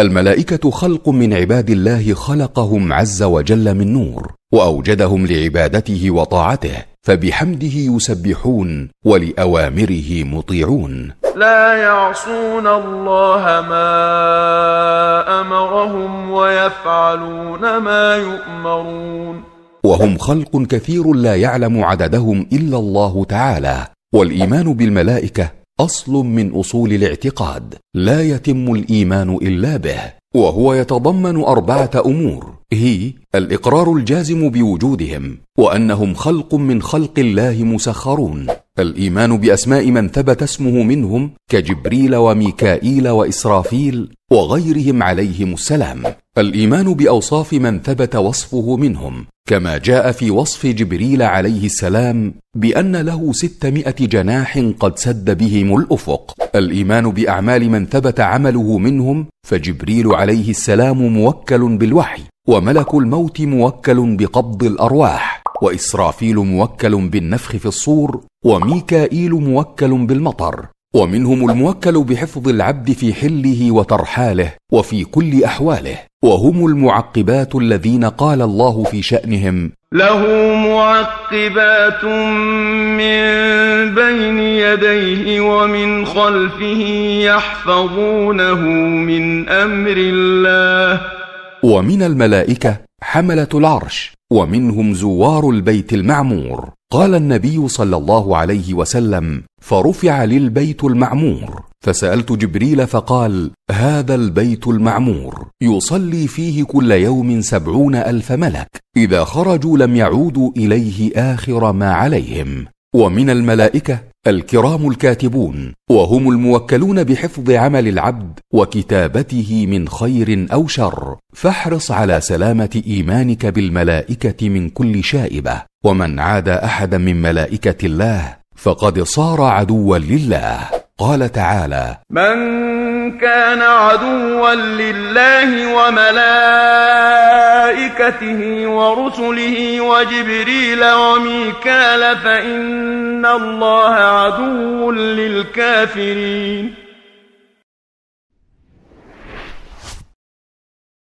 الملائكه خلق من عباد الله خلقهم عز وجل من نور واوجدهم لعبادته وطاعته فبحمده يسبحون ولاوامره مطيعون لا يعصون الله ما امرهم ويفعلون ما يؤمرون وهم خلق كثير لا يعلم عددهم الا الله تعالى والايمان بالملائكه اصل من اصول الاعتقاد لا يتم الايمان الا به وهو يتضمن اربعه امور هي الاقرار الجازم بوجودهم وانهم خلق من خلق الله مسخرون الايمان باسماء من ثبت اسمه منهم كجبريل وميكائيل واسرافيل وغيرهم عليهم السلام الايمان باوصاف من ثبت وصفه منهم كما جاء في وصف جبريل عليه السلام بان له ستمائه جناح قد سد بهم الافق الايمان باعمال من ثبت عمله منهم فجبريل عليه السلام موكل بالوحي وملك الموت موكل بقبض الارواح واسرافيل موكل بالنفخ في الصور وميكائيل موكل بالمطر ومنهم الموكل بحفظ العبد في حله وترحاله وفي كل احواله وهم المعقبات الذين قال الله في شانهم له معقبات من بين يديه ومن خلفه يحفظونه من امر الله ومن الملائكه حمله العرش ومنهم زوار البيت المعمور قال النبي صلى الله عليه وسلم فرفع لي البيت المعمور فسالت جبريل فقال هذا البيت المعمور يصلي فيه كل يوم سبعون الف ملك اذا خرجوا لم يعودوا اليه اخر ما عليهم ومن الملائكه الكرام الكاتبون وهم الموكلون بحفظ عمل العبد وكتابته من خير او شر فاحرص على سلامه ايمانك بالملائكه من كل شائبه ومن عاد احدا من ملائكه الله فقد صار عدوا لله قال تعالى من كان عدوا لله وملائكته وملائكته ورسله وجبريل وميكال فإن الله عدو للكافرين